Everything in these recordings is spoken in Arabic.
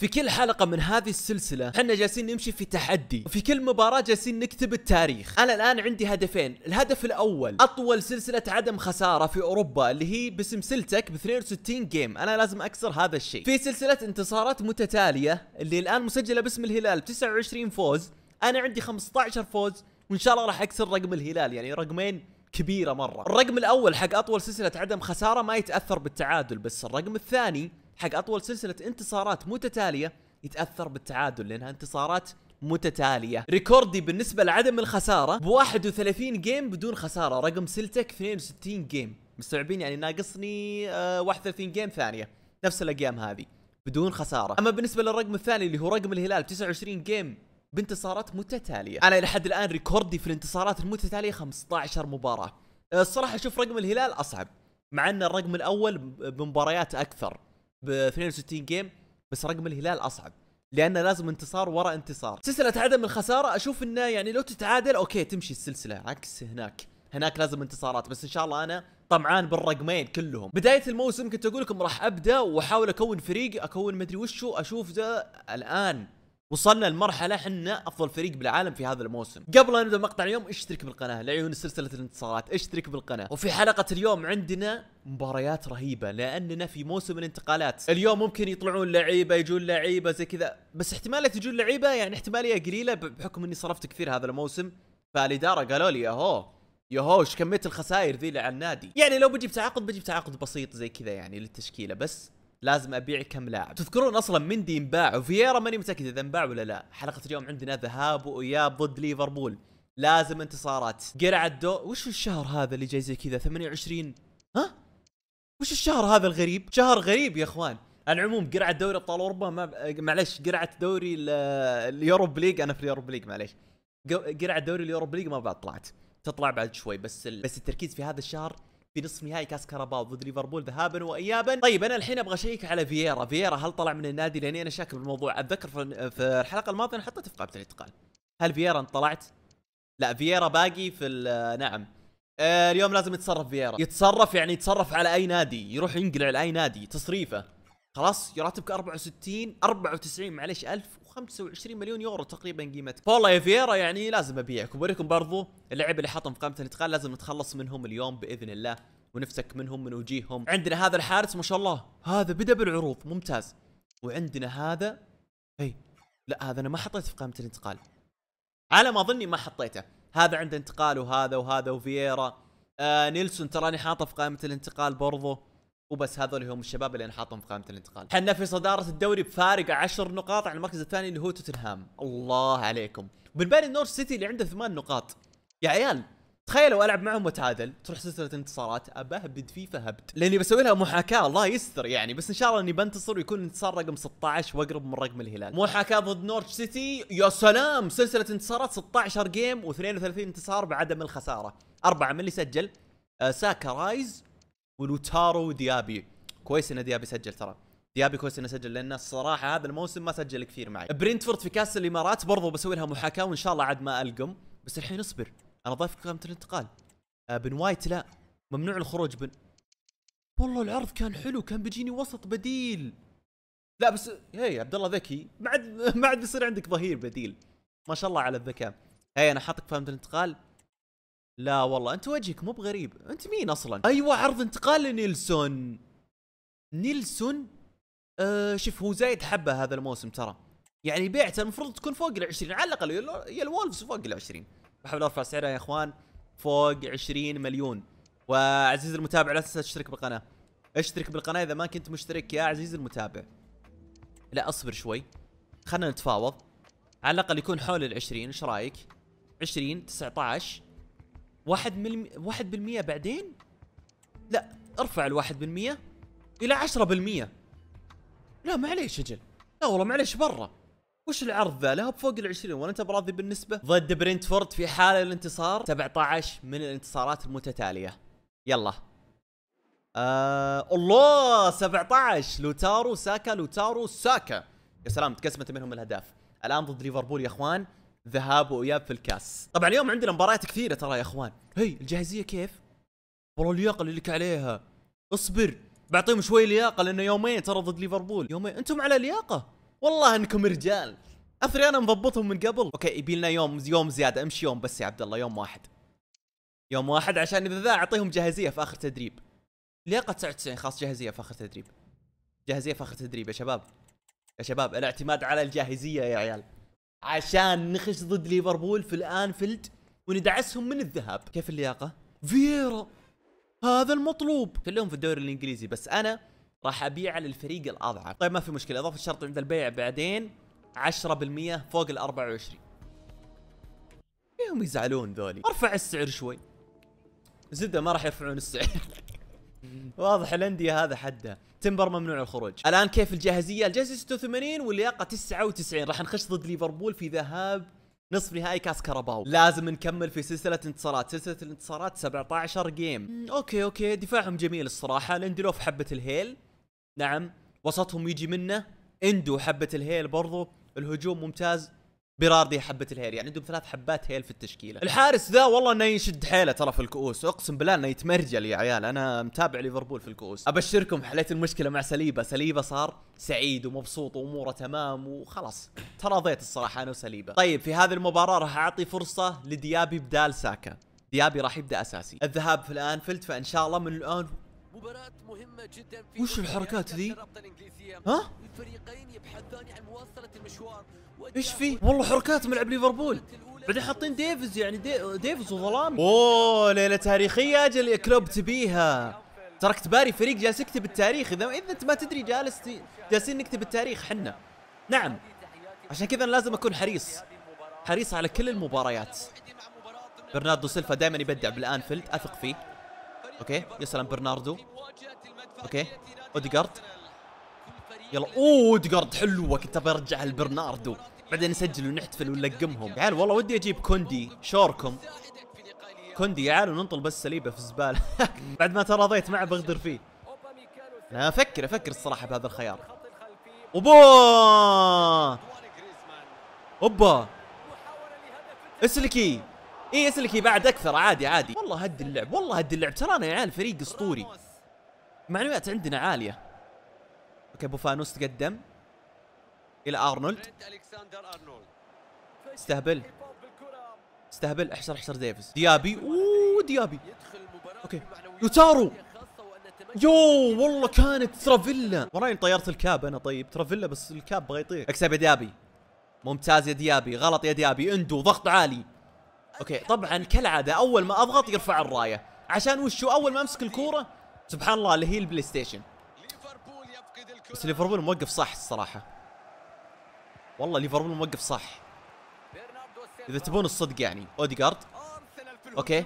في كل حلقة من هذه السلسلة احنا جالسين نمشي في تحدي وفي كل مباراة جالسين نكتب التاريخ أنا الآن عندي هدفين الهدف الأول أطول سلسلة عدم خسارة في أوروبا اللي هي باسم سلتك ب 62 جيم أنا لازم أكسر هذا الشيء في سلسلة انتصارات متتالية اللي الآن مسجلة باسم الهلال 29 فوز أنا عندي 15 فوز وإن شاء الله راح أكسر رقم الهلال يعني رقمين كبيرة مرة الرقم الأول حق أطول سلسلة عدم خسارة ما يتأثر بالتعادل بس الرقم الثاني حق اطول سلسله انتصارات متتاليه يتاثر بالتعادل لانها انتصارات متتالية ريكوردي بالنسبة لعدم الخسارة ب 31 جيم بدون خسارة رقم سلتك 62 جيم مستوعبين يعني ناقصني آه 31 جيم ثانية نفس الأقيام هذه بدون خسارة أما بالنسبة للرقم الثاني اللي هو رقم الهلال 29 جيم بانتصارات متتالية أنا لحد الآن ريكوردي في الانتصارات المتتالية 15 مباراة آه، الصراحة أشوف رقم الهلال أصعب مع أن الرقم الأول بمباريات أكثر ب 62 جيم بس رقم الهلال اصعب لانه لازم انتصار ورا انتصار سلسله عدم الخساره اشوف انه يعني لو تتعادل اوكي تمشي السلسله عكس هناك هناك لازم انتصارات بس ان شاء الله انا طمعان بالرقمين كلهم بدايه الموسم كنت اقول لكم راح ابدا واحاول اكون فريق اكون مدري وشو اشوف ذا الان وصلنا لمرحلة حنا أفضل فريق بالعالم في هذا الموسم قبل أن نبدأ مقطع اليوم اشترك بالقناة لعيون سلسلة الانتصارات اشترك بالقناة وفي حلقة اليوم عندنا مباريات رهيبة لأننا في موسم الانتقالات اليوم ممكن يطلعون لعيبة يجون لعيبة زي كذا بس احتمالية يجون لعيبة يعني احتمالية قليلة بحكم أني صرفت كثير هذا الموسم فالإدارة قالوا لي ياهو ياهو ايش كمية الخسائر ذي اللي على النادي يعني لو بجيب تعاقد بجيب تعاقد بسيط زي كذا يعني للتشكيلة بس لازم ابيع كم لاعب تذكرون اصلا مندي انباع وفييرا ماني متاكد اذا انباع ولا لا حلقه اليوم عندنا ذهاب واياب ضد ليفربول لازم انتصارات قرعدو وش الشهر هذا اللي جاي زي كذا 28 ها وش الشهر هذا الغريب شهر غريب يا اخوان على العموم قرعه دوري ابطال اوروبا ما آه، معلش قرعه دوري اليوروب ليج انا في اليوروب ليج معلش قرعه دوري اليوروب ليج ما بعد طلعت تطلع بعد شوي بس ال... بس التركيز في هذا الشهر في نصف نهائي كاس كاراباو ضد ليفربول ذهابا وايابا طيب انا الحين ابغى اشيك على فييرا فييرا هل طلع من النادي لاني انا شاكر بالموضوع اتذكر في الحلقه الماضيه انا حطيت في قائمه الانتقال هل فييرا طلعت لا فييرا باقي في نعم آه، اليوم لازم يتصرف فييرا يتصرف يعني يتصرف على اي نادي يروح ينقلع على اي نادي تصريفه خلاص راتبك 64 94 معليش 1000 25 مليون يورو تقريبا قيمتك والله يا فييرا يعني لازم ابيعك وبوريكم برضو اللعيبه اللي حاطهم في قائمه الانتقال لازم نتخلص منهم اليوم باذن الله ونفتك منهم من وجيههم عندنا هذا الحارس ما شاء الله هذا بدا بالعروض ممتاز وعندنا هذا اي لا هذا انا ما حطيته في قائمه الانتقال على ما اظني ما حطيته هذا عنده انتقال وهذا وهذا وفييرا آه نيلسون تراني حاطه في قائمه الانتقال برضه وبس هذول هم الشباب اللي انا حاطهم في قائمه الانتقال. حنا في صداره الدوري بفارق 10 نقاط عن المركز الثاني اللي هو توتنهام، الله عليكم. بالبالي نور سيتي اللي عنده ثمان نقاط. يا عيال تخيلوا العب معهم واتعادل تروح سلسله انتصارات ابهبد فيفا فهبد لاني بسوي لها محاكاه الله يستر يعني بس ان شاء الله اني بنتصر ويكون انتصار رقم 16 واقرب من رقم الهلال محاكاه ضد نورتش سيتي يا سلام سلسله انتصارات 16 جيم و32 انتصار بعدم الخساره اربعه من اللي سجل آه، ساكا رايز ولوتارو ديابي كويس ان ديابي سجل ترى ديابي كويس انه سجل لان الصراحه هذا الموسم ما سجل كثير معي برينتفورد في كاس الامارات برضو بسوي لها محاكاه وان شاء الله عاد ما القم بس الحين اصبر انا ضايف قائمه الانتقال آه بن وايت لا ممنوع الخروج بن والله العرض كان حلو كان بيجيني وسط بديل لا بس هي عبد الله ذكي ما عاد ما عاد بيصير عندك ظهير بديل ما شاء الله على الذكاء هي انا حاطك قائمه الانتقال لا والله انت وجهك مو بغريب انت مين اصلا ايوه عرض انتقال لنيلسون نيلسون آه شوف هو زايد حبه هذا الموسم ترى يعني بيعته المفروض تكون فوق ال 20 على الاقل يا الولفز فوق ال 20 بحاول ارفع سعرها يا اخوان فوق 20 مليون وعزيزي المتابع لا تنسى تشترك بالقناه اشترك بالقناه اذا ما كنت مشترك يا عزيزي المتابع لا اصبر شوي خلينا نتفاوض على الاقل يكون حول ال 20 ايش رايك 20 19 واحد ملم... واحد بالمية بعدين لا ارفع الواحد بالمية الى عشرة بالمية لا معليش اجل لا والله معليش برا وش العرض ذا له بفوق ال 20 انت براضي بالنسبه ضد برينتفورد في حال الانتصار 17 من الانتصارات المتتاليه يلا آه الله 17 لوتارو ساكا لوتارو ساكا يا سلام تقسمت منهم الاهداف الان ضد ليفربول يا اخوان ذهاب واياب في الكاس طبعا اليوم عندنا مباريات كثيره ترى يا اخوان هي الجاهزيه كيف والله اللياقه اللي لك عليها اصبر بعطيهم شوي لياقه لانه يومين ترى ضد ليفربول يومين انتم على لياقه والله انكم رجال اثري انا مضبطهم من قبل اوكي يبي لنا يوم يوم زياده امشي يوم بس يا عبد الله يوم واحد يوم واحد عشان اذا ذا اعطيهم جاهزيه في اخر تدريب لياقه 99 خاص جاهزيه في اخر تدريب جاهزيه في اخر تدريب يا شباب يا شباب الاعتماد على الجاهزيه يا عيال عشان نخش ضد ليفربول في الانفيلد وندعسهم من الذهاب كيف اللياقه فييرا هذا المطلوب كلهم في الدوري الانجليزي بس انا راح ابيعه للفريق الاضعف طيب ما في مشكله اضافه شرط عند البيع بعدين 10% فوق ال 24 ليهم يزعلون ذولي ارفع السعر شوي زده ما راح يرفعون السعر واضح الانديه هذا حده تمبر ممنوع الخروج الان كيف الجاهزيه الجاهزيه 86 واللياقه 99 راح نخش ضد ليفربول في ذهاب نصف نهائي كاس كاراباو لازم نكمل في سلسله انتصارات سلسله الانتصارات 17 جيم اوكي اوكي دفاعهم جميل الصراحه لندلوف حبه الهيل نعم وسطهم يجي منه اندو حبه الهيل برضو الهجوم ممتاز بيراردي حبه الهيل يعني عندهم ثلاث حبات هيل في التشكيله الحارس ذا والله انه يشد حيله ترى في الكؤوس اقسم بالله انه يتمرجل يا عيال انا متابع ليفربول في الكؤوس ابشركم حليت المشكله مع سليبه سليبه صار سعيد ومبسوط واموره تمام وخلاص تراضيت الصراحه انا وسليبه طيب في هذه المباراه راح اعطي فرصه لديابي بدال ساكا ديابي راح يبدا اساسي الذهاب في الانفيلد فان شاء الله من الان مباراة مهمة جدا في وش الحركات ذي؟ ها؟ الفريقين يبحثان عن مواصلة المشوار ايش في؟ والله حركات ملعب ليفربول بعدين حاطين ديفز يعني دي ديفز وظلام اوه ليله تاريخيه اجل كلوب تبيها ترى باري فريق جالس يكتب التاريخ اذا اذا انت ما تدري جالس جالسين نكتب التاريخ حنا نعم عشان كذا انا لازم اكون حريص حريص على كل المباريات برناردو سيلفا دائما يبدع بالانفيلد اثق فيه اوكي يسلم برناردو اوكي اوديجارد يلا اوه ادجارد حلوه كنت برجع ارجعها لبرناردو بعدين نسجل ونحتفل ونلقمهم عيال والله ودي اجيب كوندي شوركم كوندي تعالوا عيال وننطل بس سليبه في الزباله بعد ما تراضيت معه بغدر فيه انا افكر افكر الصراحه بهذا الخيار اوبا اوبا اسلكي اي اسلكي بعد اكثر عادي عادي والله هدي اللعب والله هدي اللعب ترانا يا عيال فريق اسطوري معلومات عندنا عاليه كابوفانوس تقدم الى ارنولد استهبل استهبل احشر احشر ديفيز ديابي اوه ديابي اوكي يوتارو يو والله كانت ترافيلا وراي طيرت الكاب انا طيب ترافيلا بس الكاب بغى يطير اكسب يا ديابي ممتاز يا ديابي غلط يا ديابي اندو ضغط عالي اوكي طبعا كالعاده اول ما اضغط يرفع الرايه عشان وشو اول ما امسك الكوره سبحان الله اللي هي البلاي ستيشن بس ليفربول موقف صح الصراحه والله ليفربول موقف صح اذا تبون الصدق يعني اوديجارد اوكي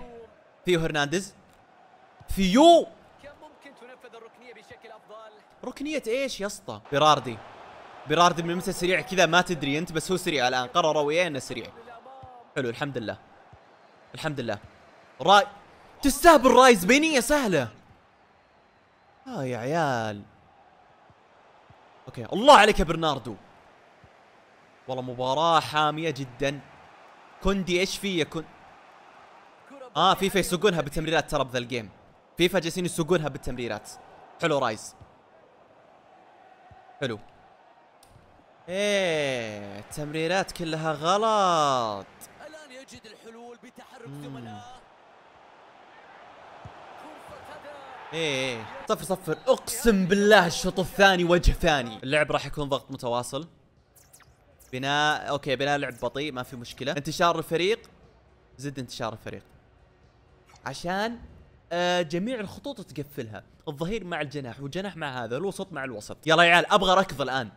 ثيو هرنانديز فيو ركنية ايش يا اسطى؟ بيراردي بيراردي من متى سريع كذا ما تدري انت بس هو سريع الان قرروا ويا انه سريع حلو الحمد لله الحمد لله راي تستهبل رايز بينية سهلة اه يا عيال اوكي الله عليك يا برناردو والله مباراة حامية جدا كوندي ايش يا كن اه فيفا يسوقونها بالتمريرات ترى بذا الجيم فيفا جالسين يسوقونها بالتمريرات حلو رايز حلو ايه التمريرات كلها غلط الان يجد الحلول بتحرك زملائه ايه صفر صفر اقسم بالله الشوط الثاني وجه ثاني اللعب راح يكون ضغط متواصل بناء اوكي بناء لعب بطيء ما في مشكله انتشار الفريق زد انتشار الفريق عشان آه، جميع الخطوط تقفلها الظهير مع الجناح والجناح مع هذا الوسط مع الوسط يلا يا عيال ابغى ركض الان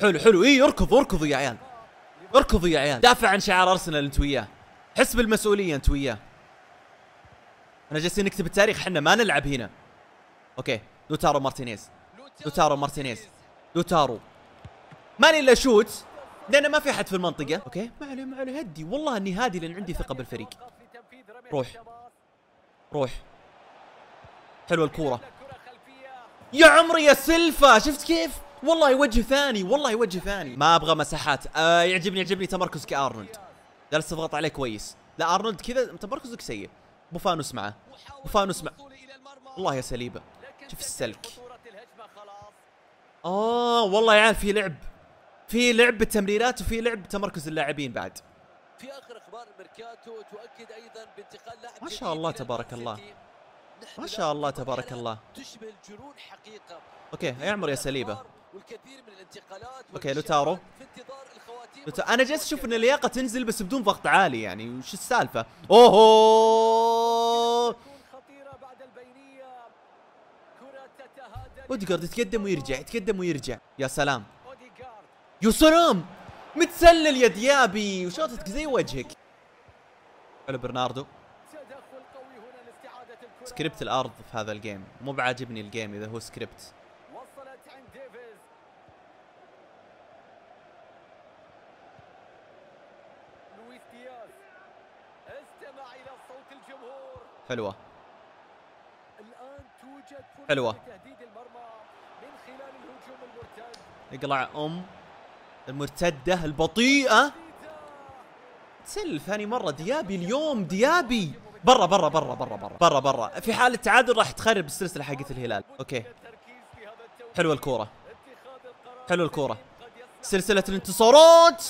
حلو حلو اي اركضوا اركضوا يا عيال اركضوا يا عيال دافع عن شعار ارسنال انت وياه حس بالمسؤوليه انت وياه احنا جالسين نكتب التاريخ احنا ما نلعب هنا اوكي لوتارو مارتينيز لوتارو مارتينيز لوتارو ماني الا شوت لان ما في احد في المنطقه اوكي ما عليه ما عليه هدي والله اني هادي لان عندي ثقه بالفريق روح روح حلوه الكوره يا عمري يا سلفا شفت كيف والله وجه ثاني والله وجه ثاني ما ابغى مساحات آه يعجبني يعجبني تمركزك ارنولد جالس اضغط عليه كويس لا ارنولد كذا تمركزك سيء بوفانوس معه بوفانوس معه الله يا سليبه شوف السلك اه والله يا عيال في لعب في لعب تمريرات وفي لعب تمركز اللاعبين بعد في اخر اخبار الميركاتو تؤكد ايضا بانتقال لاعب ما شاء الله تبارك الله ما شاء الله تبارك الله تشبه الجنون حقيقه اوكي يا عمر يا سليبه والكثير من الانتقالات اوكي لوتارو في انتظار انا جالس اشوف ان اللياقه تنزل بس بدون ضغط عالي يعني وش السالفه اوه اوديجارد يتقدم ويرجع يتقدم ويرجع يا سلام يا سلام متسلل يا ديابي وشاطتك زي وجهك حلو برناردو سكريبت الارض في هذا الجيم مو بعاجبني الجيم اذا هو سكريبت حلوة حلوة اقلع أم المرتدة البطيئة تسل ثاني مرة ديابي اليوم ديابي برا برا برا برا برا برا برا في حال التعادل راح تخرب السلسلة حقت الهلال اوكي حلوة الكورة حلوة الكورة سلسلة الانتصارات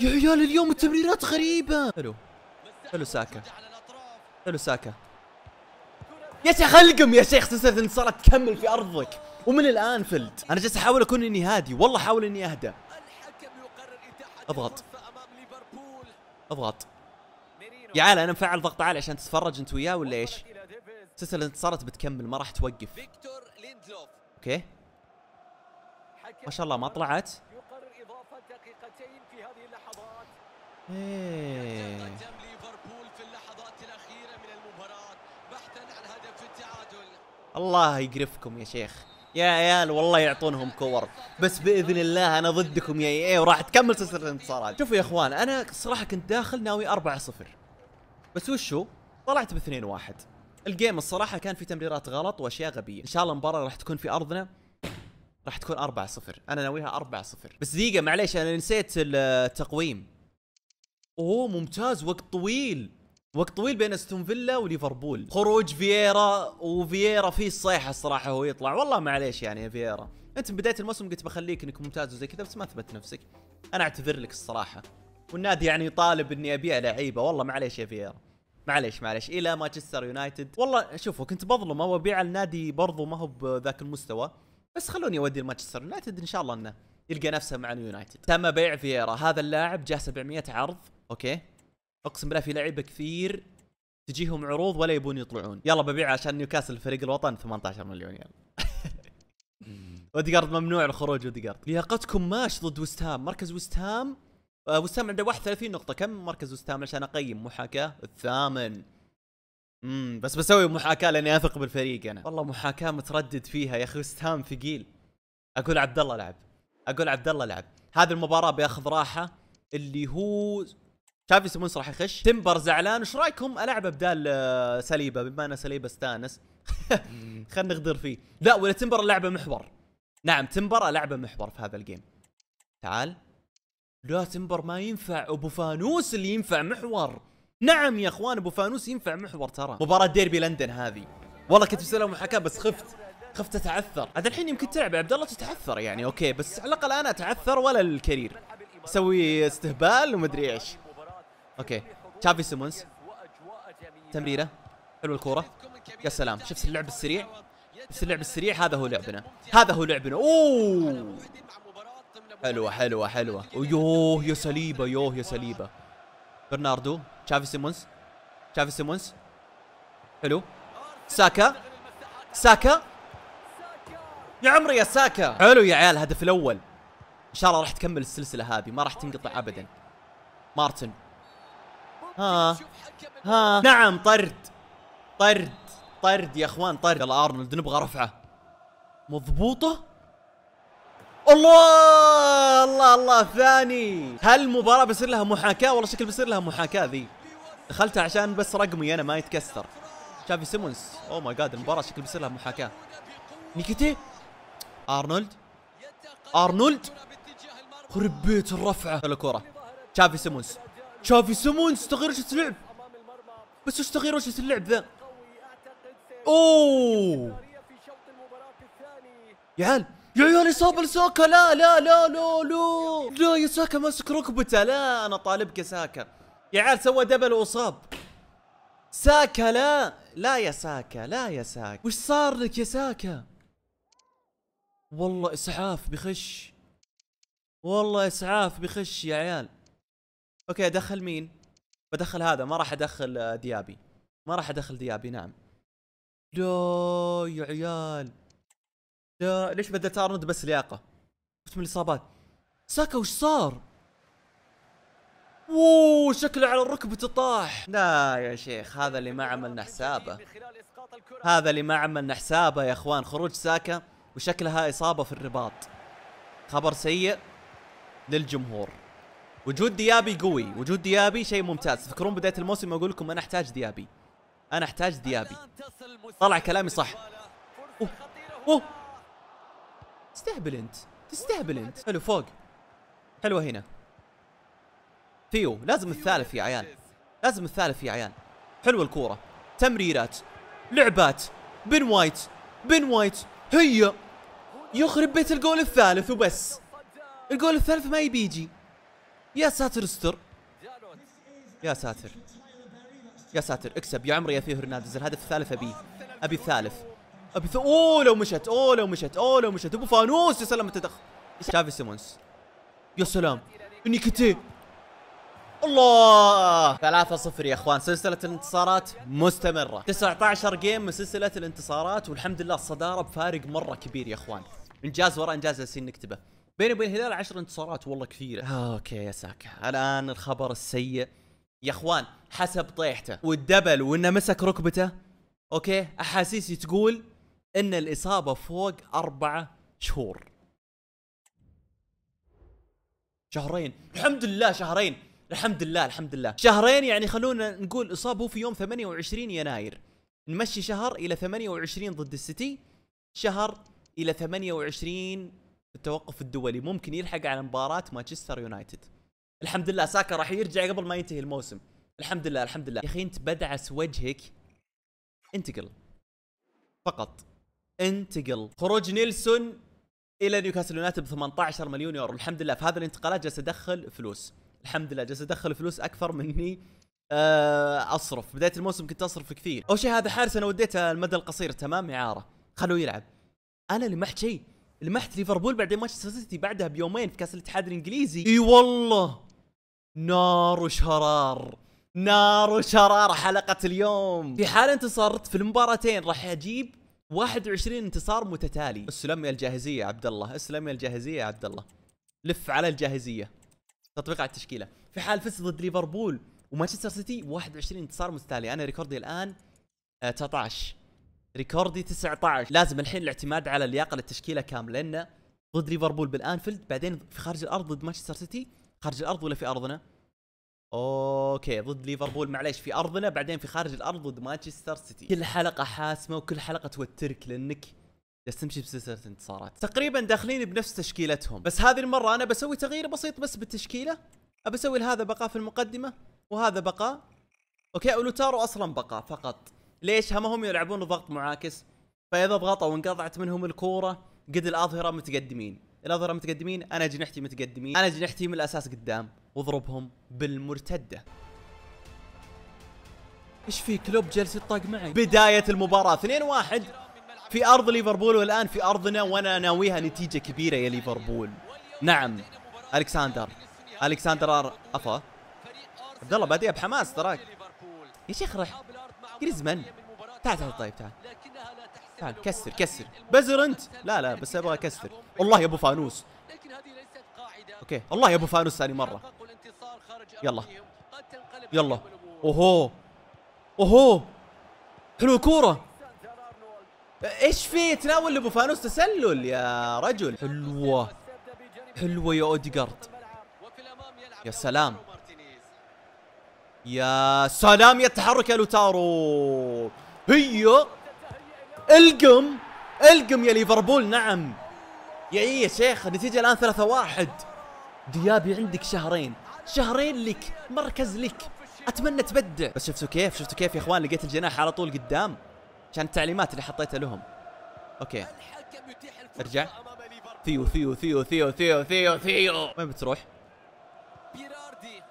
يا عيال اليوم التمريرات غريبة حلو حلو ساكا حلو ساكا يا شيخ القم يا شيخ سلسله انتصارات تكمل في ارضك ومن الان فلت انا جالس احاول اكون اني هادي والله احاول اني اهدى اضغط اضغط يا عال انا مفعل ضغط عالي عشان تتفرج انت وياه ولا ايش؟ سلسله انتصارات بتكمل ما راح توقف اوكي ما شاء الله ما طلعت اللحظات إيه. الله يقرفكم يا شيخ يا عيال والله يعطونهم كور بس باذن الله انا ضدكم يا اي وراح تكمل سلسله الانتصارات شوفوا يا اخوان انا صراحه كنت داخل ناوي 4 0 بس وشو طلعت ب 2 1 الجيم الصراحه كان في تمريرات غلط واشياء غبيه ان شاء الله المباراه راح تكون في ارضنا راح تكون 4 0 انا ناويها 4 0 بس دقيقه معليش انا نسيت التقويم اوه ممتاز وقت طويل وقت طويل بين استون فيلا وليفربول خروج فييرا وفييرا فيه صيحه الصراحه هو يطلع والله معليش يعني يا فييرا انت من بدايه الموسم قلت بخليك انك ممتاز وزي كذا بس ما ثبت نفسك انا اعتذر لك الصراحه والنادي يعني طالب اني ابيع لعيبه والله معليش يا فييرا معليش معليش الى مانشستر يونايتد والله شوفوا كنت بظلمه وابيع النادي برضو ما هو بذاك المستوى بس خلوني اودي مانشستر يونايتد ان شاء الله انه يلقى نفسه مع اليونايتد تم بيع فييرا هذا اللاعب جاه 700 عرض اوكي اقسم بالله في لعيبه كثير تجيهم عروض ولا يبون يطلعون يلا ببيع عشان نيوكاسل فريق الوطن 18 مليون يلا اوديجارد ممنوع الخروج اوديجارد لياقتكم ماش ضد وستهام مركز وستهام آه وستهام عنده 31 نقطة كم مركز وستهام عشان اقيم محاكاة الثامن امم بس بسوي محاكاة لاني اثق بالفريق انا والله محاكاة متردد فيها يا اخي وستهام ثقيل اقول عبد الله لعب اقول عبد الله لعب هذه المباراة بياخذ راحة اللي هو شافي سيمونز راح يخش تمبر زعلان ايش رايكم العبه بدال آه، سليبه بما ان سليبه استانس خلنا نغدر فيه لا ولا تمبر اللعبه محور نعم تمبر لعبه محور في هذا الجيم تعال لا تمبر ما ينفع ابو فانوس اللي ينفع محور نعم يا اخوان ابو فانوس ينفع محور ترى مباراه ديربي لندن هذه والله كنت بسلم محاكاه بس خفت خفت اتعثر عاد الحين يمكن تلعب عبد الله تتعثر يعني اوكي بس على الاقل انا اتعثر ولا الكرير اسوي استهبال ومدري ايش اوكي تشافي سيمونز تمريره حلو الكوره يا سلام شفت اللعب السريع بس اللعب السريع هذا هو لعبنا هذا هو لعبنا اوه حلوه حلوه حلوه يوه يا سليبه يوه يا سليبه برناردو تشافي سيمونز تشافي سيمونز حلو ساكا ساكا يا عمري يا ساكا حلو يا عيال الهدف الاول ان شاء الله راح تكمل السلسله هذه ما راح تنقطع ابدا مارتن ها ها نعم طرد طرد طرد يا اخوان طرد يلا ارنولد نبغى رفعه مضبوطه الله الله الله ثاني هل المباراة بيصير لها محاكاة والله شكل بيصير لها محاكاة ذي دخلتها عشان بس رقمي انا ما يتكسر شافي سيمونز اوه ماي جاد المباراة شكل بيصير لها محاكاة نيكيتي ارنولد ارنولد خرب بيت الرفعة الكرة شافي سيمونز تشافي سيمونز تغير وش اللعب بس وش تغير وش اللعب ذا اوه يا عيال يا عيال اصابه لساكا لا لا لا لا لا لا يا ساكا ماسك ركبته لا انا طالبك يا ساكا يا عيال سوى دبل واصاب ساكا لا لا يا ساكا لا يا ساكا وش صار لك يا ساكا والله اسعاف بخش والله اسعاف بخش يا عيال اوكي ادخل مين؟ بدخل هذا ما راح ادخل آه، ديابي ما راح ادخل ديابي نعم لا يا عيال لا ليش بدلت ارنولد بس لياقه بسم من الاصابات ساكا وش صار؟ اوه شكله على ركبته طاح لا يا شيخ هذا اللي ما عملنا حسابه هذا اللي ما عملنا حسابه يا اخوان خروج ساكا وشكلها اصابه في الرباط خبر سيء للجمهور وجود ديابي قوي وجود ديابي شيء ممتاز تذكرون بدايه الموسم اقول لكم انا احتاج ديابي انا احتاج ديابي طلع كلامي صح اوه اوه تستهبل انت تستهبل انت حلو فوق حلوه هنا ثيو لازم الثالث يا عيال لازم الثالث يا عيال حلوه الكوره تمريرات لعبات بن وايت بن وايت هيا يخرب بيت الجول الثالث وبس الجول الثالث ما يبيجي يا ساتر استر يا ساتر يا ساتر اكسب يا عمري يا فيه هرنانديز الهدف الثالث ابيه ابي الثالث ابي ث... اوه لو مشت اوه لو مشت اوه لو مشت ابو فانوس يا سلام التدخل شافي سيمونز يا سلام اني كتي الله 3-0 يا اخوان سلسلة الانتصارات مستمرة 19 جيم من سلسلة الانتصارات والحمد لله الصدارة بفارق مرة كبير يا اخوان انجاز ورا انجاز جالسين نكتبه بيني وبين الهلال 10 انتصارات والله كثيره اوكي يا ساكا الان الخبر السيء يا اخوان حسب طيحته والدبل وانه مسك ركبته اوكي احاسيسي تقول ان الاصابه فوق أربعة شهور شهرين الحمد لله شهرين الحمد لله الحمد لله شهرين يعني خلونا نقول اصابه في يوم 28 يناير نمشي شهر الى 28 ضد السيتي شهر الى 28 التوقف الدولي ممكن يلحق على مباراة مانشستر يونايتد الحمد لله ساكا راح يرجع قبل ما ينتهي الموسم الحمد لله الحمد لله يا اخي انت بدعس وجهك انتقل فقط انتقل خروج نيلسون الى نيوكاسل يونايتد ب 18 مليون يورو الحمد لله في هذه الانتقالات جالس ادخل فلوس الحمد لله جالس ادخل فلوس اكثر مني آه، اصرف بدايه الموسم كنت اصرف كثير اول شيء هذا حارس انا وديته المدى القصير تمام اعاره خلوه يلعب انا اللي محت شيء لمحت ليفربول بعدين مانشستر سيتي بعدها بيومين في كاس الاتحاد الانجليزي اي والله نار وشرار نار وشرار حلقة اليوم في حال انتصرت في المباراتين راح اجيب 21 انتصار متتالي اسلم يا الجاهزية يا عبد الله اسلم يا الجاهزية يا عبد الله لف على الجاهزية تطبيق على التشكيلة في حال فزت ضد ليفربول ومانشستر سيتي 21 انتصار متتالي انا ريكوردي الان 19 آه، ريكوردي 19 لازم الحين الاعتماد على اللياقه للتشكيله كامله لان ضد ليفربول بالانفيلد بعدين في خارج الارض ضد مانشستر سيتي خارج الارض ولا في ارضنا؟ اوكي ضد ليفربول معليش في ارضنا بعدين في خارج الارض ضد مانشستر سيتي كل حلقه حاسمه وكل حلقه توترك لانك بس تمشي بسلسله انتصارات تقريبا داخلين بنفس تشكيلتهم بس هذه المره انا بسوي تغيير بسيط بس بالتشكيله ابى اسوي هذا بقاء في المقدمه وهذا بقاء اوكي ولوتارو اصلا بقى فقط ليش هم هم يلعبون ضغط معاكس فاذا ضغطوا وانقطعت منهم الكوره قد الاظهره متقدمين الاظهره متقدمين انا جنحتي متقدمين انا جنحتي من الاساس قدام واضربهم بالمرتده ايش في كلوب جالس يطاق معي بدايه المباراه 2 1 في ارض ليفربول والان في ارضنا وانا ناويها نتيجه كبيره يا ليفربول نعم الكساندر الكساندر افا عبد الله باديها بحماس تراك يا شيخ رح جريزمان تعال تعال طيب تعال تعال كسر كسر بزر انت لا لا بس ابغى اكسر والله يا ابو فانوس اوكي الله يا ابو فانوس ثاني مره يلا يلا اوهو اوهو حلو كوره ايش في تناول ابو فانوس تسلل يا رجل حلوه حلوه يا اوديجارد يا سلام يا سلام يا التحرك يا لوتارو هي القم القم يا ليفربول نعم يا إيه يا شيخ النتيجه الان 3 1 ديابي عندك شهرين شهرين لك مركز لك اتمنى تبدع بس شفتوا كيف شفتوا كيف يا اخوان لقيت الجناح على طول قدام عشان التعليمات اللي حطيتها لهم اوكي ارجع ثيو ثيو ثيو ثيو ثيو ثيو ثيو وين بتروح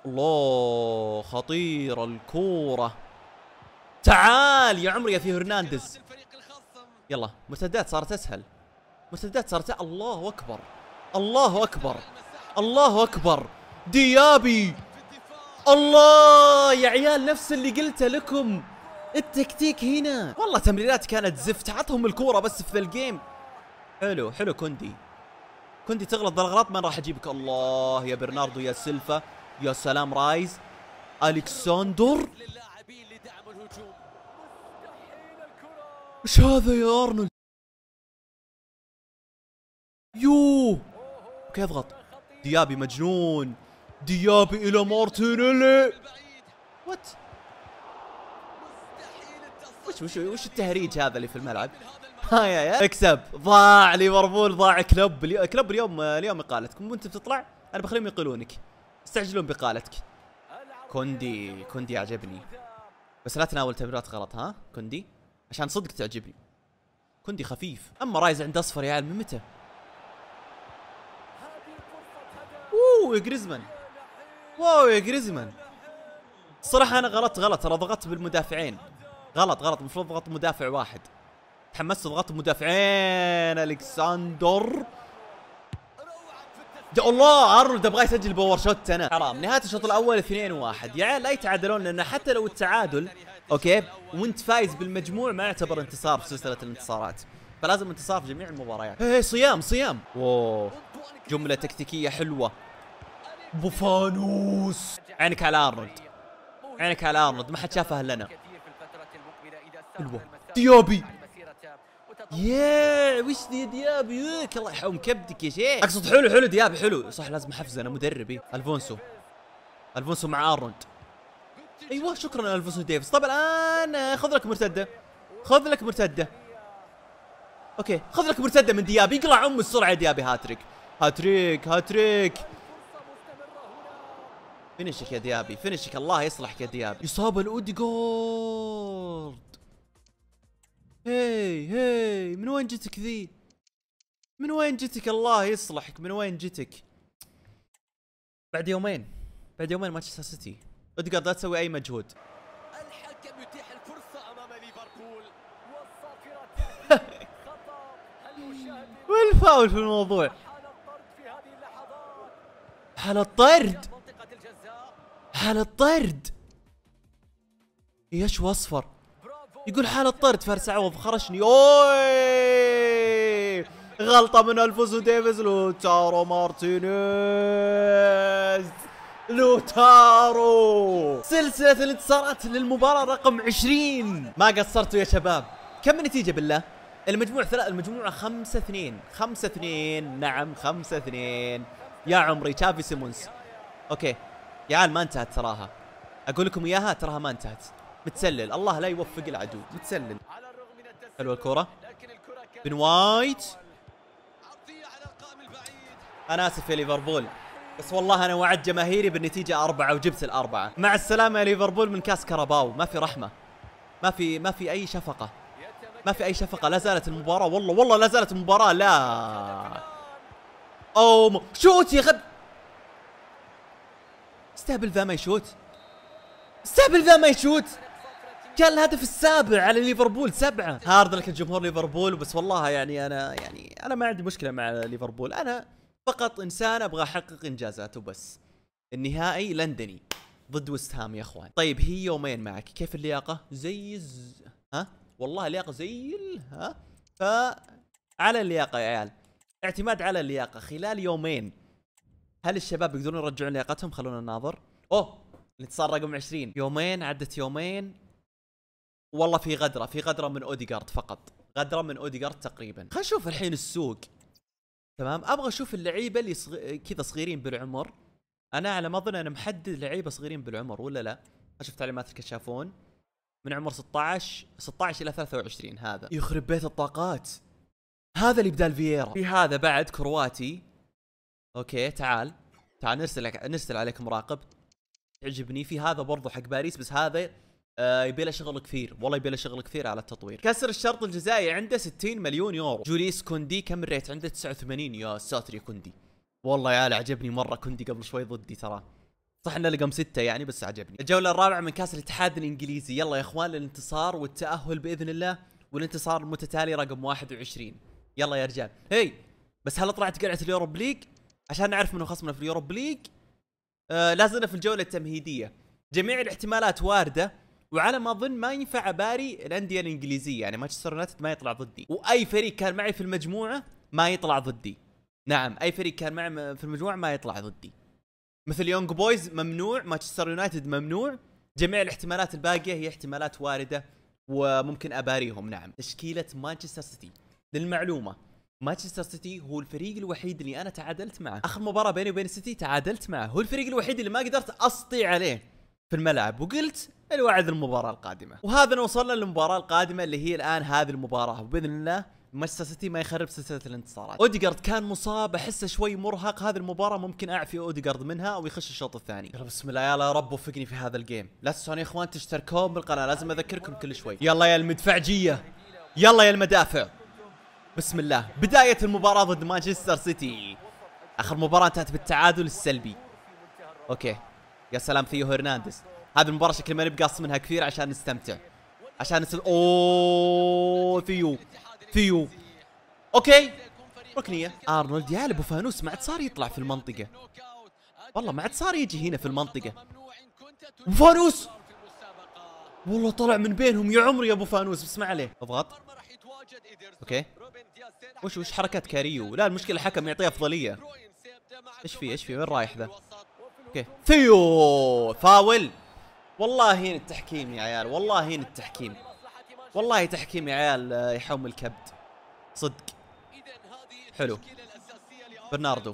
الله خطيرة الكورة تعال يا عمري يا في هرنانديز يلا مرتدات صارت اسهل مرتدات صارت الله اكبر الله اكبر الله اكبر ديابي الله يا عيال نفس اللي قلته لكم التكتيك هنا والله تمريرات كانت زفت عطهم الكوره بس في الجيم حلو حلو كوندي كوندي تغلط بالغلط من راح اجيبك الله يا برناردو يا سيلفا يا سلام رايز الكساندر ايش هذا يا ارنولد يو اوكي اضغط ديابي مجنون ديابي الى مارتينيلي وات وش وش وش التهريج هذا اللي في الملعب ها يا يا اكسب ضاع ليفربول ضاع كلوب كلوب اليوم اليوم اقالتكم وانت بتطلع انا بخليهم يقلونك يستعجلون بقالتك كوندي كوندي عجبني بس لا تناول تمريرات غلط ها كوندي عشان صدق تعجبني كوندي خفيف اما رايز عند اصفر يا عيال من متى اوه يا جريزمان واو يا جريزمان الصراحه انا غلطت غلط ترى ضغطت بالمدافعين غلط غلط المفروض ضغط مدافع واحد تحمست ضغطت مدافعين الكساندر الله ارنولد ابغى اسجل باور شوت انا حرام نهايه الشوط الاول 2 1 يا عيال لا يتعادلون لان حتى لو التعادل اوكي وانت فايز بالمجموع ما يعتبر انتصار في سلسله الانتصارات فلازم انتصار في جميع المباريات ايه صيام صيام اوه جمله تكتيكيه حلوه بوفانوس عينك على ارنولد عينك على ارنولد ما حد شافها الا انا حلوه ثيابي يا وش ذي دياب ياك الله يحوم كبدك يا شيخ اقصد حلو حلو دياب حلو صح لازم احفز انا مدربي الفونسو الفونسو مع ارنولد ايوه شكرا الفونسو ديفيس طب الان خذ لك مرتده خذ لك مرتده اوكي خذ لك مرتده من دياب يقلع ام السرعه يا ديابي هاتريك هاتريك هاتريك فينشك يا ديابي فينشك الله يصلحك يا ديابي يصاب لاوديجارد هي هي من وين جتك ذي من وين جتك الله يصلحك من وين جتك بعد يومين بعد يومين مانشستر سيتي ادقر لا تسوي اي مجهود الحكم يتيح الفرصه امام ليفربول والفاول في الموضوع حال الطرد حال الطرد يشو اصفر يقول حالة طرد فارس عوض خرشني اوي غلطه من الفوز ديفيز لوتارو مارتينيز لوتارو سلسله الانتصارات للمباراه رقم 20 ما قصرتوا يا شباب كم النتيجه بالله المجموع ثلاث المجموعه 5 2 5 2 نعم 5 2 يا عمري تشافي سيمونز اوكي يا عال ما انتهت تراها اقول لكم اياها تراها ما انتهت متسلل الله لا يوفق العدو متسلل حلوه الكره بن وايت انا اسف يا ليفربول بس والله انا وعدت جماهيري بالنتيجه اربعه وجبت الاربعه مع السلامه يا ليفربول من كاس كرباو ما في رحمه ما في ما في اي شفقه ما في اي شفقه لا زالت المباراه والله والله لا زالت المباراه لا او شوت يا غب استهبل ذا ما يشوت استهبل ذا ما يشوت كان الهدف السابع على ليفربول سبعه هارد لك الجمهور ليفربول بس والله يعني انا يعني انا ما عندي مشكله مع ليفربول انا فقط انسان ابغى احقق انجازاته بس النهائي لندني ضد وست هام يا اخوان طيب هي يومين معك كيف اللياقه زي الز... ها والله اللياقه زي ال... ها ف على اللياقه يا عيال اعتماد على اللياقه خلال يومين هل الشباب يقدرون يرجعون لياقتهم خلونا ننظر اوه الانتصار رقم 20 يومين عدت يومين والله في غدره في غدره من اوديجارد فقط غدره من اوديجارد تقريبا خلينا نشوف الحين السوق تمام ابغى اشوف اللعيبه اللي صغ... كذا صغيرين بالعمر انا على ما اظن انا محدد لعيبه صغيرين بالعمر ولا لا اشوف تعليمات الكشافون من عمر 16 16 الى 23 هذا يخرب بيت الطاقات هذا اللي بدال فييرا في هذا بعد كرواتي اوكي تعال تعال نرسل لك نرسل عليك مراقب تعجبني في هذا برضو حق باريس بس هذا آه يبي له شغل كثير والله يبي له شغل كثير على التطوير كسر الشرط الجزائي عنده 60 مليون يورو جوليس كوندي كم الريت عنده 89 يا ساتر يا كوندي والله يا عجبني مره كوندي قبل شوي ضدي ترى صح انه رقم ستة يعني بس عجبني الجولة الرابعة من كاس الاتحاد الانجليزي يلا يا اخوان الانتصار والتأهل باذن الله والانتصار المتتالي رقم 21 يلا يا رجال هي بس هل طلعت قلعة اليوروب ليج عشان نعرف منو خصمنا في اليوروب ليج آه لازلنا في الجولة التمهيدية جميع الاحتمالات واردة وعلى ما اظن ما ينفع باري الانديه الانجليزيه يعني مانشستر يونايتد ما يطلع ضدي واي فريق كان معي في المجموعه ما يطلع ضدي نعم اي فريق كان معي في المجموعه ما يطلع ضدي مثل يونج بويز ممنوع مانشستر يونايتد ممنوع جميع الاحتمالات الباقيه هي احتمالات وارده وممكن اباريهم نعم تشكيله مانشستر سيتي للمعلومه مانشستر سيتي هو الفريق الوحيد اللي انا تعادلت معه اخر مباراه بيني وبين السيتي تعادلت معه هو الفريق الوحيد اللي ما قدرت اسطي عليه في الملعب وقلت الوعد المباراة القادمة وهذا وصلنا للمباراة القادمة اللي هي الآن هذه المباراة وبإذن الله مانشستر سيتي ما يخرب سلسله الانتصارات اوديجارد كان مصاب احسه شوي مرهق هذه المباراه ممكن اعفي اوديجارد منها ويخش الشوط الثاني يلا بسم الله يا رب وفقني في هذا الجيم لا تنسون يا اخوان تشتركون بالقناه لازم اذكركم كل شوي يلا يا المدفعجيه يلا يا المدافع بسم الله بدايه المباراه ضد مانشستر سيتي اخر مباراه انتهت بالتعادل السلبي اوكي يا سلام فيو هرنانديز هذه المباراه شكل ما نبقى منها كثير عشان نستمتع عشان نستمتع اوه فيو فيو اوكي ركنيه ارنولد يا ابو فانوس ما عاد صار يطلع في المنطقه والله ما عاد صار يجي هنا في المنطقه ابو فانوس والله طلع من بينهم يا عمري يا ابو فانوس بس ما عليه اضغط اوكي وش وش حركات كاريو لا المشكله الحكم يعطيه افضليه ايش في ايش في وين رايح ذا اوكي فيو فاول والله هين التحكيم يا عيال والله هين التحكيم والله تحكيم يا عيال آه، يحوم الكبد صدق حلو برناردو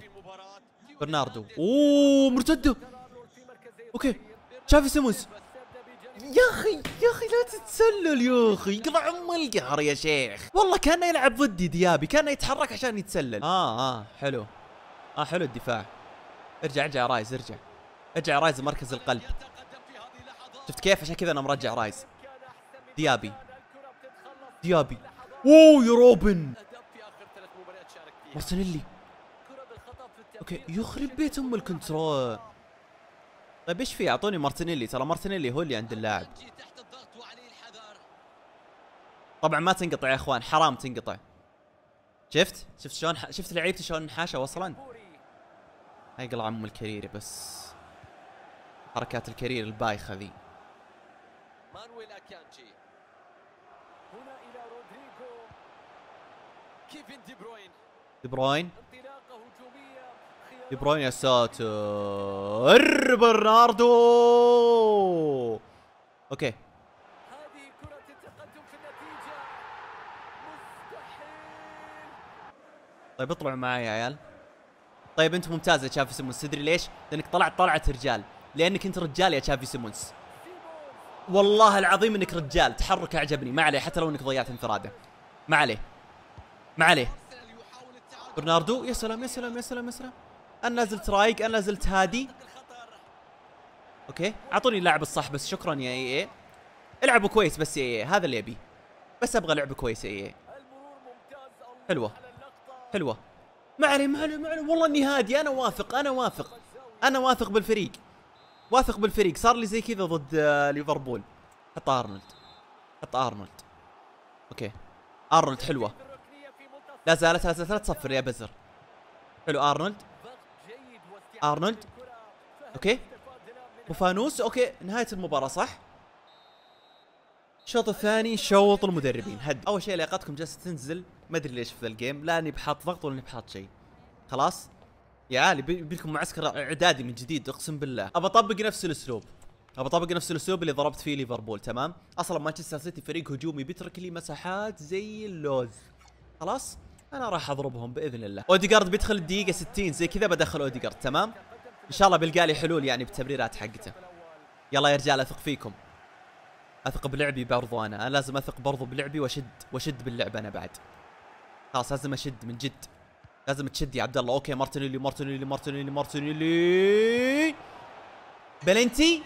برناردو اوه مرتده اوكي شافي سيموس يا اخي يا اخي لا تتسلل يا اخي يقطع ام القهر يا شيخ والله كان يلعب ضدي ديابي كان يتحرك عشان يتسلل اه اه حلو اه حلو الدفاع ارجع ارجع يا رايز ارجع ارجع رايز مركز القلب شفت كيف عشان كذا انا مرجع رايز ديابي ديابي اوه يا روبن مارتينيلي اوكي يخرب بيت ام الكنترول طيب ايش في اعطوني مارتينيلي ترى مارتينيلي هو اللي عند اللاعب طبعا ما تنقطع يا اخوان حرام تنقطع شفت شفت شلون شفت لعيبتي شلون حاشا اصلا هاي قلع ام الكريري بس حركات الكارير البايخه ذي مانويل اكانجي هنا الى رودريجو كيفن دي بروين دي بروين انطلاقه هجوميه دي بروين يا ساتر برناردو اوكي طيب اطلعوا معي يا عيال طيب انت ممتاز يا شاف اسمه السدري ليش؟ لانك طلعت طلعت رجال لانك انت رجال يا تشافي سيمونز والله العظيم انك رجال تحرك اعجبني ما عليه حتى لو انك ضيعت انفراده ما عليه ما عليه برناردو يا سلام يا سلام يا سلام يا سلام انا نزلت رايق انا نزلت هادي اوكي اعطوني اللاعب الصح بس شكرا يا اي اي العبوا كويس بس يا اي اي هذا اللي ابيه بس ابغى لعب كويس يا اي حلوه حلوه ما عليه ما عليه ما عليه والله اني هادي انا واثق انا واثق انا واثق بالفريق واثق بالفريق صار لي زي كذا ضد آه، ليفربول حط ارنولد حط ارنولد اوكي ارنولد حلوه لا زالت لا زالت لا تصفر يا بزر حلو ارنولد ارنولد اوكي وفانوس اوكي نهايه المباراه صح الشوط الثاني شوط المدربين هد اول شيء لياقتكم جالسه تنزل ما ادري ليش في ذا الجيم لا اني بحط ضغط ولا اني بحط شيء خلاص يا عالي بيكم معسكر اعدادي من جديد اقسم بالله ابى اطبق نفس الاسلوب ابى اطبق نفس الاسلوب اللي ضربت فيه ليفربول تمام اصلا مانشستر سيتي فريق هجومي بيترك لي مساحات زي اللوز خلاص انا راح اضربهم باذن الله اوديجارد بيدخل الدقيقه 60 زي كذا بدخل اوديجارد تمام ان شاء الله بيلقى لي حلول يعني بالتمريرات حقته يلا يا رجال اثق فيكم اثق بلعبي برضو انا انا لازم اثق برضو بلعبي واشد واشد باللعب انا بعد خلاص لازم اشد من جد لازم تشد يا عبد الله اوكي مارتينيلي مارتينيلي مارتينيلي مارتينيلي بلنتي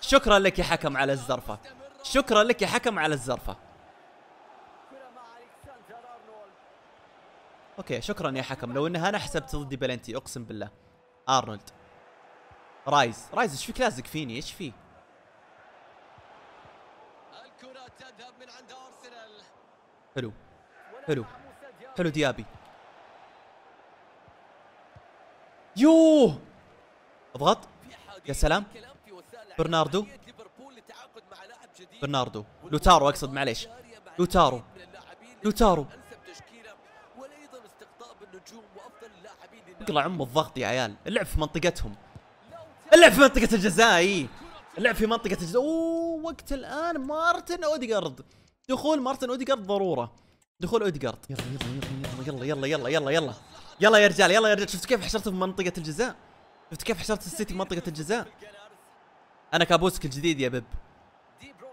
شكرا لك يا حكم على الزرفه شكرا لك يا حكم على الزرفه اوكي شكرا يا حكم لو انها انا حسبت ضدي بلنتي اقسم بالله ارنولد رايز رايز ايش فيك لازق فيني ايش في حلو حلو حلو ديابي يوه اضغط يا سلام برناردو برناردو لوتارو اقصد معليش لوتارو لوتارو اقلع ام الضغط يا عيال اللعب في منطقتهم اللعب في منطقة الجزاء اي اللعب في منطقة الجزاء اوه وقت الان مارتن اوديجارد دخول مارتن اوديجارد ضرورة دخول اوديجارد يلا يلا يلا يلا يلا, يلا, يلا, يلا يلا يا رجال يلا يا رجال شفت كيف حشرته في منطقه الجزاء شفت كيف حشرت السيتي في منطقه الجزاء انا كابوسك الجديد يا بيب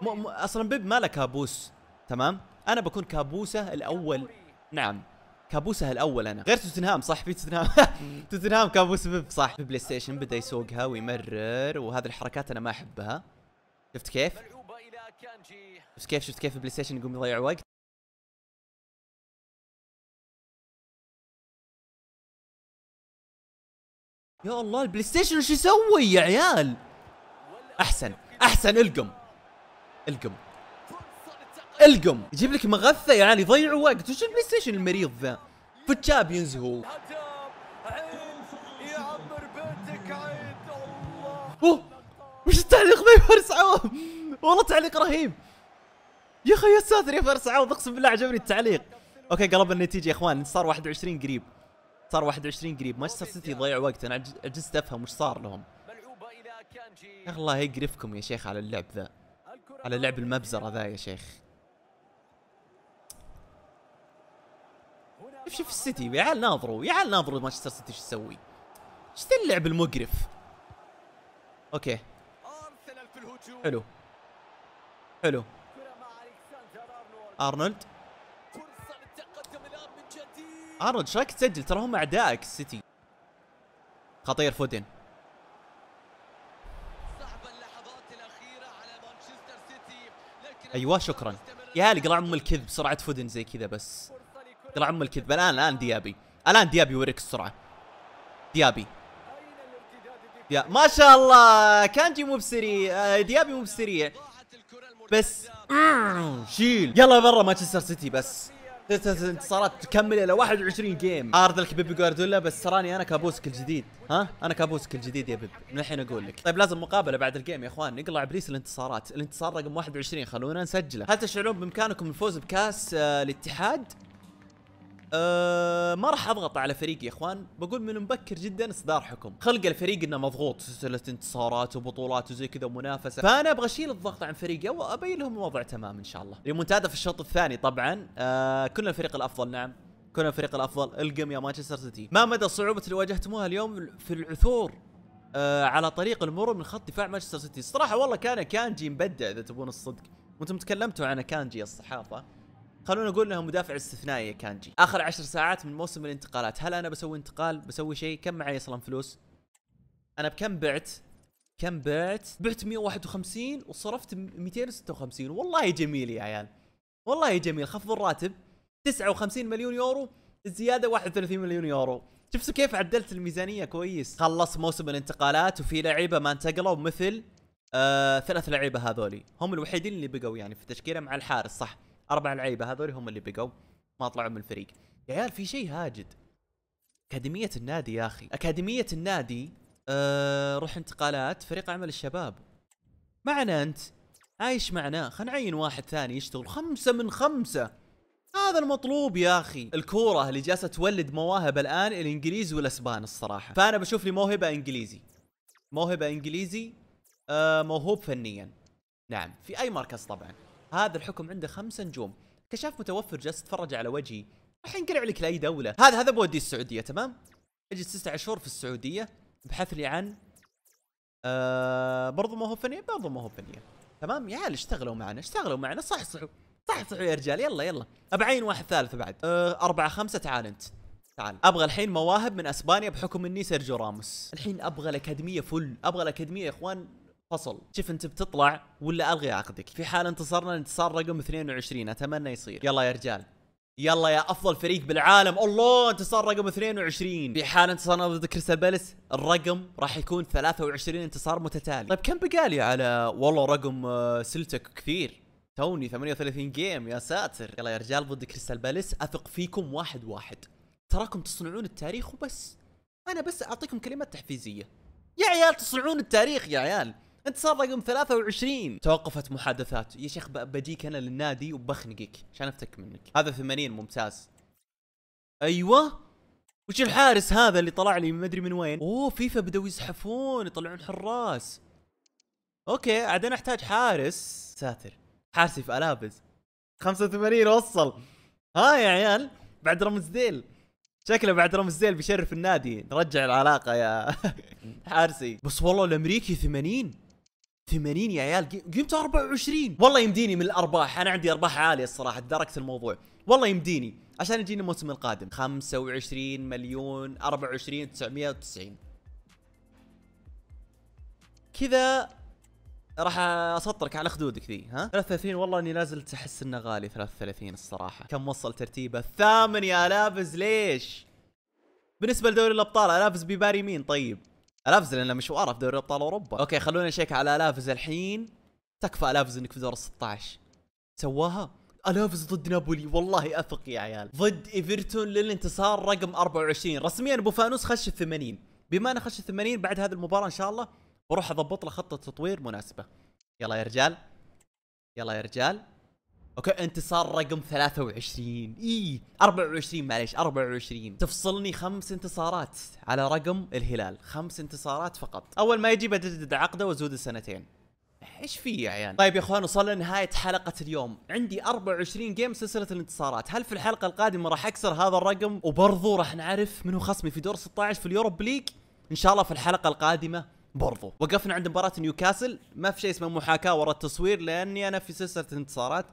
م... م... اصلا بيب ما له كابوس تمام انا بكون كابوسه الاول نعم كابوسه الاول انا غير توتنهام صح في توتنهام توتنهام كابوس بيب صح في بلاي ستيشن بدا يسوقها ويمرر وهذه الحركات انا ما احبها شفت كيف شفت كيف شفت كيف بلاي ستيشن يقوم يضيع وقت يا الله البلاي ستيشن وش يسوي يا عيال احسن احسن القم القم القم يجيب لك مغثه يعني يضيعوا وقت وش البلاي ستيشن المريض ذا في الشامبيونز هو اوه وش التعليق ذا يا فارس عوض والله تعليق رهيب يا اخي يا ساتر يا فارس عوض اقسم بالله عجبني التعليق اوكي قلبنا النتيجه يا اخوان صار 21 قريب صار 21 قريب مانشستر سيتي ضيع وقت انا عجزت افهم وش صار لهم يا الله يقرفكم يا شيخ على اللعب ذا على لعب المبزرة ذا يا شيخ شوف شوف السيتي يا عيال ناظروا يا عيال ناظروا مانشستر سيتي شو تسوي ايش ذا اللعب المقرف اوكي حلو حلو ارنولد ارنولد شراك رايك تسجل ترى هم اعدائك السيتي خطير فودن ايوه شكرا يا هالي قلع ام الكذب سرعه فودن زي كذا بس قلع ام الكذب الان الان ديابي الان ديابي يوريك السرعه ديابي يا ما شاء الله كانجي مو بسريع آه، ديابي مو بسريع بس آه، شيل يلا برا مانشستر سيتي بس سلسلة انتصارات تكمل الى 21 جيم عارض لك بيبي جوارديولا بس تراني انا كابوسك الجديد ها انا كابوسك الجديد يا بيب من الحين اقول لك طيب لازم مقابله بعد الجيم يا اخوان نقلع بريس الانتصارات الانتصار رقم 21 خلونا نسجله هل تشعرون بامكانكم الفوز بكاس آه الاتحاد أه، ما راح اضغط على فريق يا اخوان بقول من مبكر جدا اصدار حكم خلق الفريق انه مضغوط سلسله انتصارات وبطولات وزي كذا ومنافسه فانا ابغى اشيل الضغط عن فريقي وابين لهم الوضع تمام ان شاء الله ريمونتادا في الشوط الثاني طبعا أه كنا الفريق الافضل نعم كنا الفريق الافضل القم يا مانشستر سيتي ما مدى الصعوبه اللي واجهتموها اليوم في العثور آه على طريق المرور من خط دفاع مانشستر سيتي الصراحه والله كان كانجي مبدع اذا تبون الصدق وانتم تكلمتوا عن كانجي الصحافه خلونا نقول انه مدافع استثنائي كانجي اخر عشر ساعات من موسم الانتقالات هل انا بسوي انتقال بسوي شيء كم معي اصلا فلوس انا بكم بعت كم بعت بعت 151 وصرفت 256 والله جميل يا عيال والله جميل خفض الراتب 59 مليون يورو الزيادة 31 مليون يورو شفتوا كيف عدلت الميزانية كويس خلص موسم الانتقالات وفي لعيبة ما انتقلوا مثل آه ثلاث لعيبة هذولي هم الوحيدين اللي بقوا يعني في التشكيلة مع الحارس صح اربع لعيبه هذول هم اللي بقوا ما طلعوا من الفريق يا عيال في شيء هاجد اكاديميه النادي يا اخي اكاديميه النادي أه روح انتقالات فريق عمل الشباب معنا انت عايش معنا خلينا نعين واحد ثاني يشتغل خمسة من خمسة هذا المطلوب يا اخي الكورة اللي جالسة تولد مواهب الان الانجليزي والاسبان الصراحة فانا بشوف لي موهبة انجليزي موهبة انجليزي آه موهوب فنيا نعم في اي مركز طبعا هذا الحكم عنده خمس نجوم كشاف متوفر جالس تتفرج على وجهي راح ينقلع لك لاي دوله هذا هذا بوديه السعوديه تمام اجلس تسع شهور في السعوديه ابحث لي عن آه برضو ما هو فنيه برضو ما هو فنيه تمام يا عيال اشتغلوا معنا اشتغلوا معنا صحصحوا صحصحوا يا رجال يلا يلا ابعين واحد ثالث بعد أه أربعة خمسة تعال انت تعال ابغى الحين مواهب من اسبانيا بحكم اني سيرجيو راموس الحين ابغى الاكاديميه فل ابغى الاكاديميه يا اخوان فصل شوف انت بتطلع ولا الغي عقدك في حال انتصرنا انتصار رقم 22 اتمنى يصير يلا يا رجال يلا يا افضل فريق بالعالم الله انتصار رقم 22 في حال انتصرنا ضد كريستال بالاس الرقم راح يكون 23 انتصار متتالي طيب كم بقالي على والله رقم آه، سلتك كثير توني 38 جيم يا ساتر يلا يا رجال ضد كريستال بالاس اثق فيكم واحد واحد تراكم تصنعون التاريخ وبس انا بس اعطيكم كلمات تحفيزيه يا عيال تصنعون التاريخ يا عيال انت صار رقم 23 توقفت محادثات يا شيخ بجيك انا للنادي وبخنقك عشان افتك منك هذا 80 ممتاز ايوه وش الحارس هذا اللي طلع لي ما ادري من وين اوه فيفا بدوا يزحفون يطلعون حراس اوكي عاد انا احتاج حارس ساتر حارسي في الابز 85 وصل ها يا عيال بعد رمز ديل شكله بعد رمز ديل بيشرف النادي نرجع العلاقه يا حارسي بس والله الامريكي 80 80 يا عيال قيمته 24 والله يمديني من الارباح انا عندي ارباح عاليه الصراحه تدركت الموضوع والله يمديني عشان يجيني الموسم القادم 25 مليون 24 990 كذا راح اسطرك على خدودك ذي ها 33 والله اني نازل احس انه غالي 33 الصراحه كم وصل ترتيبه الثامن يا لابز ليش بالنسبه لدوري الابطال لابز بباري مين طيب الافز لانه مشواره في دوري ابطال اوروبا اوكي خلونا نشيك على الافز الحين تكفى الافز انك في دور 16 سواها الافز ضد نابولي والله اثق يا عيال ضد ايفرتون للانتصار رقم 24 رسميا ابو فانوس خش ال 80 بما انه خش ال 80 بعد هذه المباراه ان شاء الله بروح اضبط له خطه تطوير مناسبه يلا يا رجال يلا يا رجال اوكي انتصار رقم 23 اي 24 معليش 24 تفصلني خمس انتصارات على رقم الهلال خمس انتصارات فقط اول ما يجي بجدد عقده وازود السنتين ايش في يا عيال؟ طيب يا اخوان وصلنا لنهاية حلقة اليوم، عندي 24 جيم سلسلة الانتصارات، هل في الحلقة القادمة راح اكسر هذا الرقم؟ وبرضه راح نعرف من هو خصمي في دور 16 في اليوروب ليج؟ ان شاء الله في الحلقة القادمة برضو وقفنا عند مباراة نيوكاسل ما في شيء اسمه محاكاة ورا التصوير لاني انا في سلسلة انتصارات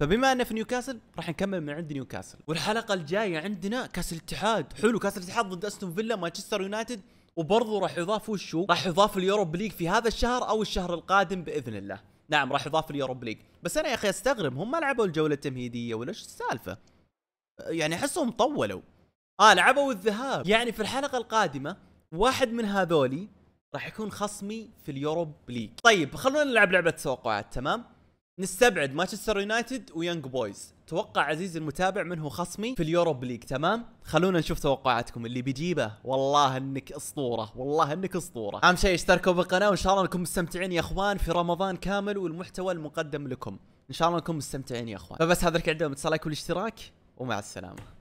فبما ان في نيوكاسل راح نكمل من عند نيوكاسل والحلقه الجايه عندنا كاس الاتحاد حلو كاس الاتحاد ضد استون فيلا مانشستر يونايتد وبرضه راح يضاف وشو راح يضاف اليوروب ليج في هذا الشهر او الشهر القادم باذن الله نعم راح يضاف اليوروب ليج بس انا يا اخي استغرب هم ما لعبوا الجوله التمهيديه ولا ايش السالفه يعني احسهم طولوا اه لعبوا الذهاب يعني في الحلقه القادمه واحد من هذولي راح يكون خصمي في اليوروب ليج طيب خلونا نلعب لعبه توقعات تمام نستبعد مانشستر يونايتد ويانج بويز توقع عزيزي المتابع من هو خصمي في اليوروب ليج تمام خلونا نشوف توقعاتكم اللي بيجيبه والله انك اسطوره والله انك اسطوره اهم شيء اشتركوا بالقناه وان شاء الله انكم مستمتعين يا اخوان في رمضان كامل والمحتوى المقدم لكم ان شاء الله انكم مستمتعين يا اخوان فبس هذا الكعده عندهم اللايك والاشتراك ومع السلامه